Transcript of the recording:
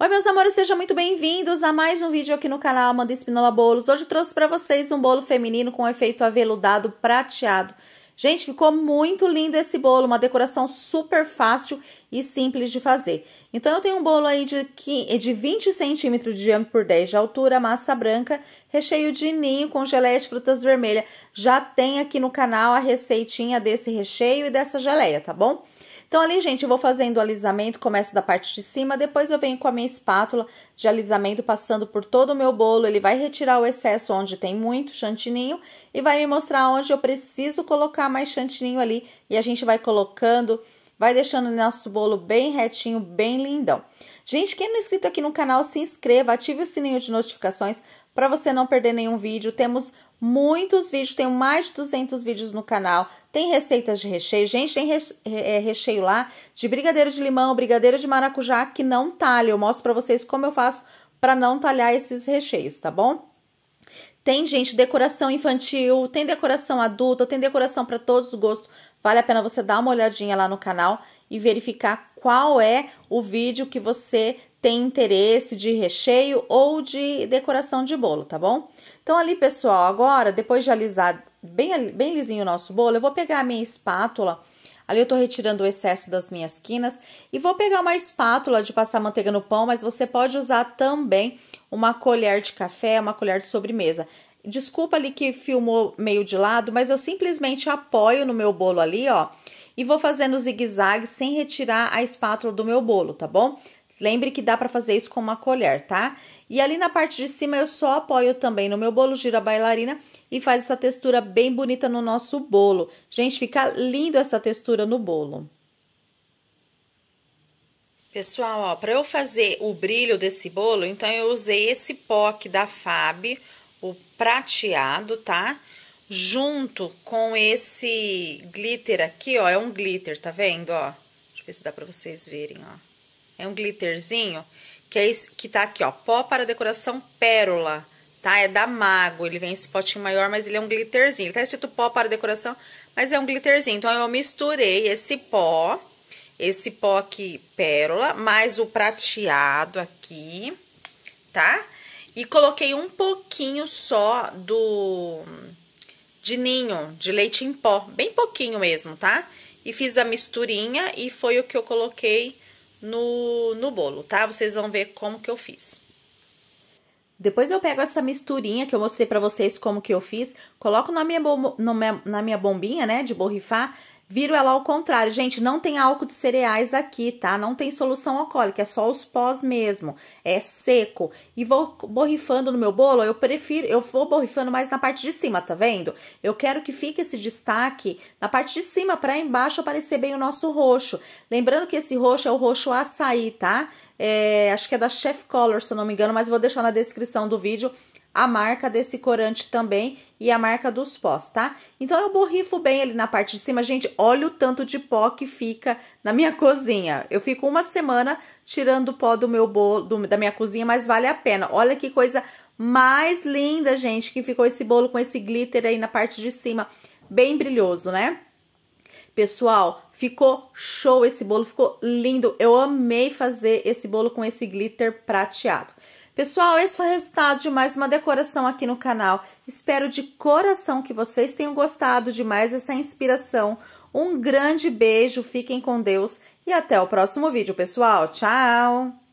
Oi, meus amores, sejam muito bem-vindos a mais um vídeo aqui no canal Amanda Espinola Bolos. Hoje trouxe para vocês um bolo feminino com efeito aveludado prateado. Gente, ficou muito lindo esse bolo, uma decoração super fácil e simples de fazer. Então, eu tenho um bolo aí de, de 20 centímetros de diâmetro por 10 de altura, massa branca, recheio de ninho com geleia de frutas vermelhas. Já tem aqui no canal a receitinha desse recheio e dessa geleia, tá bom? Então, ali, gente, eu vou fazendo o alisamento, começo da parte de cima, depois eu venho com a minha espátula de alisamento passando por todo o meu bolo. Ele vai retirar o excesso onde tem muito chantininho e vai me mostrar onde eu preciso colocar mais chantininho ali. E a gente vai colocando Vai deixando o nosso bolo bem retinho, bem lindão. Gente, quem não é inscrito aqui no canal, se inscreva, ative o sininho de notificações para você não perder nenhum vídeo. Temos muitos vídeos, tenho mais de 200 vídeos no canal. Tem receitas de recheio, gente, tem é, recheio lá de brigadeiro de limão, brigadeiro de maracujá que não talha. Eu mostro para vocês como eu faço para não talhar esses recheios, tá bom? Tem, gente, decoração infantil, tem decoração adulta, tem decoração para todos os gostos. Vale a pena você dar uma olhadinha lá no canal e verificar qual é o vídeo que você tem interesse de recheio ou de decoração de bolo, tá bom? Então, ali, pessoal, agora, depois de alisar bem, bem lisinho o nosso bolo, eu vou pegar a minha espátula Ali eu tô retirando o excesso das minhas quinas e vou pegar uma espátula de passar manteiga no pão, mas você pode usar também uma colher de café, uma colher de sobremesa. Desculpa ali que filmou meio de lado, mas eu simplesmente apoio no meu bolo ali, ó, e vou fazendo zigue-zague sem retirar a espátula do meu bolo, tá bom? Lembre que dá para fazer isso com uma colher, tá? E ali na parte de cima eu só apoio também no meu bolo, giro a bailarina e faz essa textura bem bonita no nosso bolo. Gente, fica lindo essa textura no bolo. Pessoal, ó, para eu fazer o brilho desse bolo, então eu usei esse pó aqui da Fab, o prateado, tá? Junto com esse glitter aqui, ó, é um glitter, tá vendo, ó? Deixa eu ver se dá para vocês verem, ó. É um glitterzinho que, é esse, que tá aqui, ó. Pó para decoração pérola, tá? É da Mago. Ele vem esse potinho maior, mas ele é um glitterzinho. Ele tá escrito pó para decoração, mas é um glitterzinho. Então, eu misturei esse pó, esse pó aqui pérola, mais o prateado aqui, tá? E coloquei um pouquinho só do... De ninho, de leite em pó, bem pouquinho mesmo, tá? E fiz a misturinha e foi o que eu coloquei no, no bolo, tá? Vocês vão ver como que eu fiz. Depois eu pego essa misturinha que eu mostrei pra vocês como que eu fiz, coloco na minha, na minha, na minha bombinha, né, de borrifar, Viro ela ao contrário. Gente, não tem álcool de cereais aqui, tá? Não tem solução alcoólica, é só os pós mesmo. É seco. E vou borrifando no meu bolo, eu prefiro, eu vou borrifando mais na parte de cima, tá vendo? Eu quero que fique esse destaque na parte de cima, para embaixo aparecer bem o nosso roxo. Lembrando que esse roxo é o roxo açaí, tá? É, acho que é da Chef Color, se eu não me engano, mas vou deixar na descrição do vídeo a marca desse corante também e a marca dos pós, tá? Então eu borrifo bem ele na parte de cima, gente, olha o tanto de pó que fica na minha cozinha. Eu fico uma semana tirando o pó do meu bolo, do, da minha cozinha, mas vale a pena. Olha que coisa mais linda, gente, que ficou esse bolo com esse glitter aí na parte de cima, bem brilhoso, né? Pessoal, ficou show esse bolo, ficou lindo. Eu amei fazer esse bolo com esse glitter prateado. Pessoal, esse foi o resultado de mais uma decoração aqui no canal. Espero de coração que vocês tenham gostado de mais essa inspiração. Um grande beijo, fiquem com Deus e até o próximo vídeo, pessoal. Tchau!